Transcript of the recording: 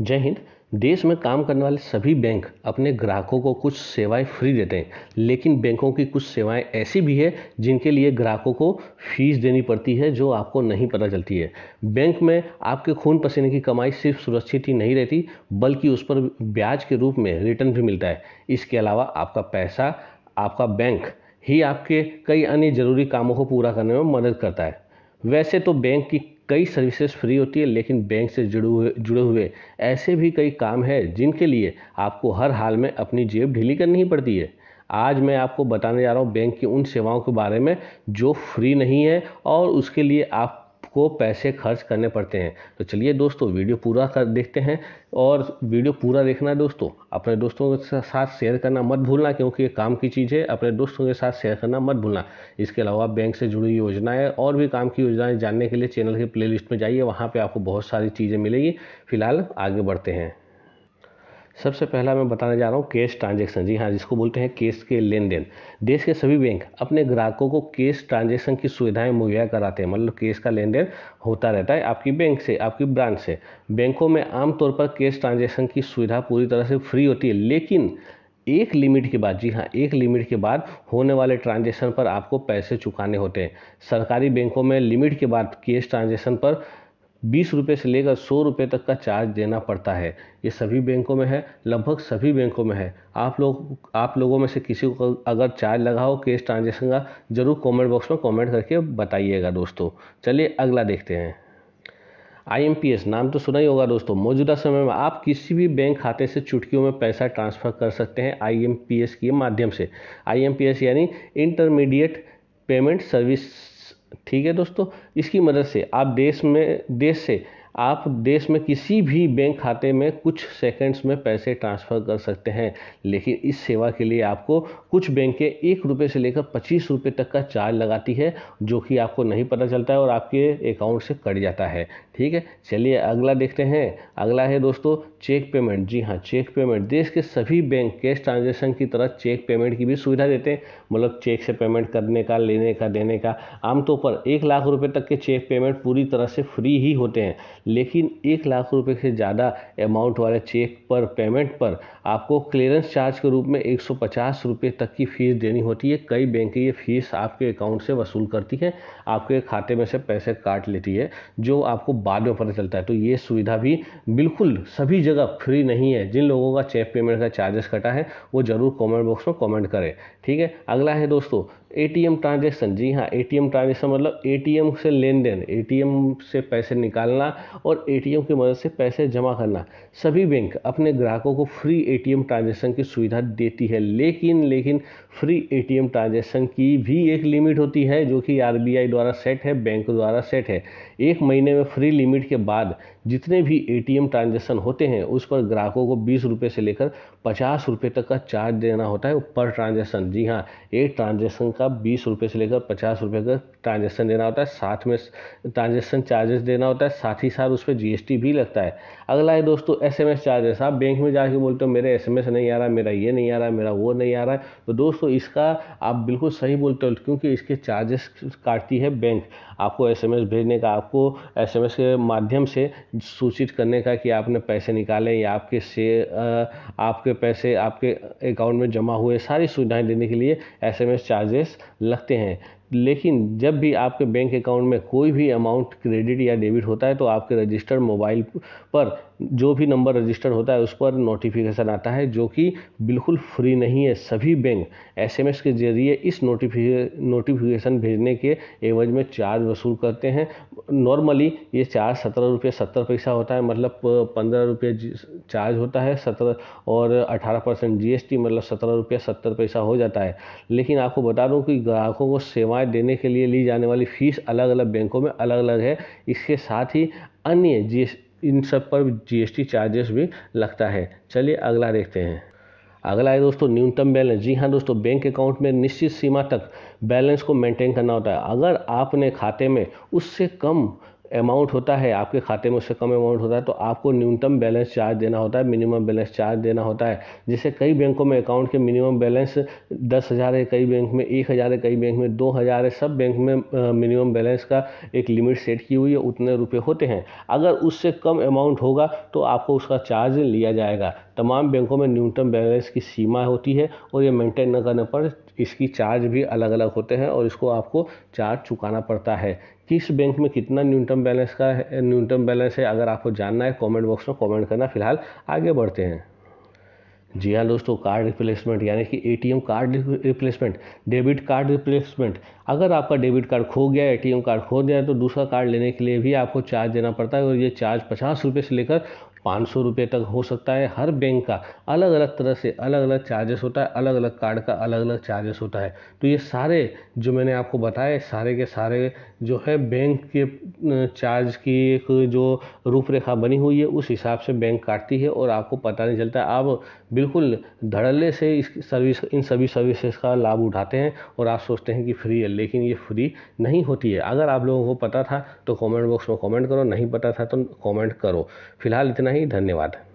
जय हिंद देश में काम करने वाले सभी बैंक अपने ग्राहकों को कुछ सेवाएं फ्री देते हैं लेकिन बैंकों की कुछ सेवाएं ऐसी भी है जिनके लिए ग्राहकों को फीस देनी पड़ती है जो आपको नहीं पता चलती है बैंक में आपके खून पसीने की कमाई सिर्फ सुरक्षित ही नहीं रहती बल्कि उस पर ब्याज के रूप में रिटर्न भी मिलता है इसके अलावा आपका पैसा आपका बैंक ही आपके कई अन्य ज़रूरी कामों को पूरा करने में मदद करता है वैसे तो बैंक की कई सर्विसेज फ्री होती है लेकिन बैंक से जुड़े हुए जुड़े हुए ऐसे भी कई काम हैं जिनके लिए आपको हर हाल में अपनी जेब ढीली करनी ही पड़ती है आज मैं आपको बताने जा रहा हूँ बैंक की उन सेवाओं के बारे में जो फ्री नहीं है और उसके लिए आप को पैसे खर्च करने पड़ते हैं तो चलिए दोस्तों वीडियो पूरा कर देखते हैं और वीडियो पूरा देखना दोस्तों अपने दोस्तों के साथ शेयर करना मत भूलना क्योंकि ये काम की चीज़ है अपने दोस्तों के साथ शेयर करना मत भूलना इसके अलावा बैंक से जुड़ी योजनाएँ और भी काम की योजनाएँ जानने के लिए चैनल के प्ले में जाइए वहाँ पर आपको बहुत सारी चीज़ें मिलेगी फिलहाल आगे बढ़ते हैं सबसे पहला मैं बताने जा रहा हूँ कैश ट्रांजेक्शन जी हाँ जिसको बोलते हैं कैश के लेन देन देश के सभी बैंक अपने ग्राहकों को कैश ट्रांजेक्शन की सुविधाएं मुहैया कराते हैं मतलब कैश का लेन देन होता रहता है आपकी बैंक से आपकी ब्रांच से बैंकों में आमतौर पर कैश ट्रांजेक्शन की सुविधा पूरी तरह से फ्री होती है लेकिन एक लिमिट के बाद जी हाँ एक लिमिट के बाद होने वाले ट्रांजेक्शन पर आपको पैसे चुकाने होते हैं सरकारी बैंकों में लिमिट के बाद कैश ट्रांजेक्शन पर बीस रुपये से लेकर सौ रुपये तक का चार्ज देना पड़ता है ये सभी बैंकों में है लगभग सभी बैंकों में है आप लोग आप लोगों में से किसी को अगर चार्ज लगा हो कैश ट्रांजेक्शन का ज़रूर कमेंट बॉक्स में कमेंट करके बताइएगा दोस्तों चलिए अगला देखते हैं आईएमपीएस नाम तो सुना ही होगा दोस्तों मौजूदा समय में आप किसी भी बैंक खाते से चुटकियों में पैसा ट्रांसफ़र कर सकते हैं आईएमपीएस के माध्यम से आईएमपीएस यानी इंटरमीडिएट पेमेंट सर्विस ठीक है दोस्तों इसकी मदद से आप देश में देश से आप देश में किसी भी बैंक खाते में कुछ सेकंड्स में पैसे ट्रांसफ़र कर सकते हैं लेकिन इस सेवा के लिए आपको कुछ बैंकें एक रुपये से लेकर पच्चीस रुपये तक का चार्ज लगाती है जो कि आपको नहीं पता चलता है और आपके अकाउंट से कट जाता है ठीक है चलिए अगला देखते हैं अगला है दोस्तों चेक पेमेंट जी हाँ चेक पेमेंट देश के सभी बैंक कैश ट्रांजेक्शन की तरह चेक पेमेंट की भी सुविधा देते हैं मतलब चेक से पेमेंट करने का लेने का देने का आमतौर पर एक लाख रुपए तक के चेक पेमेंट पूरी तरह से फ्री ही होते हैं लेकिन एक लाख रुपये से ज़्यादा अमाउंट वाले चेक पर पेमेंट पर आपको क्लियरेंस चार्ज के रूप में एक सौ तक की फ़ीस देनी होती है कई बैंक ये फ़ीस आपके अकाउंट से वसूल करती है आपके खाते में से पैसे काट लेती है जो आपको बाद में पता चलता है तो ये सुविधा भी बिल्कुल सभी जगह फ्री नहीं है जिन लोगों का चेक पेमेंट का चार्जेस कटा है वो ज़रूर कॉमेंट बॉक्स में कॉमेंट करें ठीक है अगला है दोस्तों ए टी एम ट्रांजेक्शन जी हाँ ए टी एम ट्रांजेक्शन मतलब ए टी एम से लेन देन ए टी एम से पैसे निकालना और ए टी एम की मदद से पैसे जमा करना सभी बैंक अपने ग्राहकों को free A T M transaction की सुविधा देती है लेकिन लेकिन free A T M transaction की भी एक लिमिट होती है जो कि आर बी आई द्वारा सेट है बैंक द्वारा सेट है एक महीने में फ्री लिमिट के बाद जितने भी ए टी एम ट्रांजेक्शन होते हैं उस पर ग्राहकों को बीस रुपये से लेकर पचास रुपये तक का चार्ज देना होता है पर ट्रांजेक्शन जी हाँ एक ट्रांजेक्शन उनका बीस रुपये से लेकर पचास रुपये का ट्रांजेक्शन देना होता है साथ में ट्रांजेक्शन चार्जेस देना होता है साथ ही साथ उस पर जी भी लगता है अगला है दोस्तों एसएमएस चार्जेस आप बैंक में जाके बोलते हो मेरे एसएमएस नहीं आ रहा मेरा ये नहीं आ रहा मेरा वो नहीं आ रहा है तो दोस्तों इसका आप बिल्कुल सही बोलते हो क्योंकि इसके चार्जेस काटती है बैंक आपको एस भेजने का आपको एस के माध्यम से सूचित करने का कि आपने पैसे निकाले या आपके से आपके पैसे आपके अकाउंट में जमा हुए सारी सुविधाएं देने के लिए एस चार्जेस चार्जेस लगते हैं लेकिन जब भी आपके बैंक अकाउंट में कोई भी अमाउंट क्रेडिट या डेबिट होता है तो आपके रजिस्टर्ड मोबाइल पर जो भी नंबर रजिस्टर होता है उस पर नोटिफिकेशन आता है जो कि बिल्कुल फ्री नहीं है सभी बैंक एसएमएस के जरिए इस नोटिफिके नोटिफिकेशन भेजने के एवज में चार्ज वसूल करते हैं नॉर्मली ये चार्ज सत्रह रुपये सत्तर पैसा होता है मतलब पंद्रह रुपये चार्ज होता है सत्रह और अठारह परसेंट जी मतलब सत्रह रुपये सत्तर पैसा हो जाता है लेकिन आपको बता दूँ कि ग्राहकों को सेवाएँ देने के लिए ली जाने वाली फ़ीस अलग अलग बैंकों में अलग अलग है इसके साथ ही अन्य जी इन सब पर जीएसटी चार्जेस भी लगता है चलिए अगला देखते हैं अगला है दोस्तों न्यूनतम बैलेंस जी हाँ दोस्तों बैंक अकाउंट में निश्चित सीमा तक बैलेंस को मेंटेन करना होता है अगर आपने खाते में उससे कम अमाउंट होता है आपके खाते में उससे कम अमाउंट होता है तो आपको न्यूनतम बैलेंस चार्ज देना होता है मिनिमम बैलेंस चार्ज देना होता है जिससे कई बैंकों में अकाउंट के मिनिमम बैलेंस दस हज़ार है कई बैंक में एक हज़ार है कई बैंक में दो हज़ार है सब बैंक में मिनिमम बैलेंस का एक लिमिट सेट की हुई है उतने रुपये होते हैं अगर उससे कम अमाउंट होगा तो आपको उसका चार्ज लिया जाएगा तमाम बैंकों में न्यूनतम बैलेंस की सीमा होती है और ये मेंटेन न करने पर इसकी चार्ज भी अलग अलग होते हैं और इसको आपको चार्ज चुकाना पड़ता है किस बैंक में कितना न्यूनतम बैलेंस का न्यूनतम बैलेंस है अगर आपको जानना है कमेंट बॉक्स में कमेंट करना फिलहाल आगे बढ़ते हैं जी हाँ दोस्तों कार्ड रिप्लेसमेंट यानी कि ATM card replacement debit card replacement अगर आपका डेबिट कार्ड खो गया एटीएम कार्ड खो गया तो दूसरा कार्ड लेने के लिए भी आपको चार्ज देना पड़ता है और ये चार्ज पचास रुपये से लेकर पाँच सौ रुपये तक हो सकता है हर बैंक का अलग अलग तरह से अलग अलग चार्जेस होता है अलग अलग कार्ड का अलग अलग चार्जेस होता है तो ये सारे जो मैंने आपको बताए सारे के सारे जो है बैंक के चार्ज की एक जो रूपरेखा बनी हुई है उस हिसाब से बैंक काटती है और आपको पता नहीं चलता आप बिल्कुल धड़ल्ले से इस सर्विस इन सभी सर्विसेज का लाभ उठाते हैं और आप सोचते हैं कि फ्री है लेकिन ये फ्री नहीं होती है अगर आप लोगों को पता था तो कॉमेंट बॉक्स में कॉमेंट करो नहीं पता था तो कॉमेंट करो फिलहाल इतना ही ही धन्यवाद